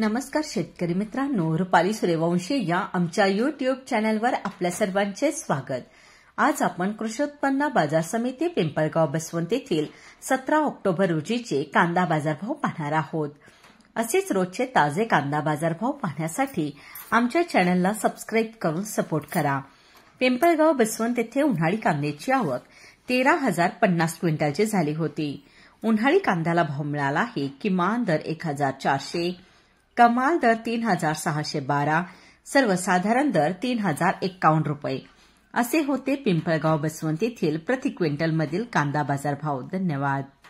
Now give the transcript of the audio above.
नमस्कार शेतकरी मित्रांनो रुपाली सूर्यवंशी या आमच्या युट्यूब चॅनलवर आपल्या सर्वांचे स्वागत आज आपण कृषी उत्पन्न बाजार समिती पिंपळगाव बसवंत येथील सतरा ऑक्टोबर रोजीचे कांदा बाजारभाव पाहणार आहोत असेच रोजचे ताजे कांदा बाजारभाव पाहण्यासाठी आमच्या चॅनलला सबस्क्राईब करून सपोर्ट करा पिंपळगाव बसवंत येथे उन्हाळी कांद्याची आवक तेरा हजार पन्नास क्विंटलची झाली होती उन्हाळी कांद्याला भाव मिळाला आहे किमान दर एक हजार चारशे कमाल दर तीन हजार सहाशे बारा सर्वसाधारण दर तीन हजार एक्कावन्न रुपये असे होते पिंपळगाव बसवंत येथील प्रति क्विंटलमधील कांदा बाजारभाव धन्यवाद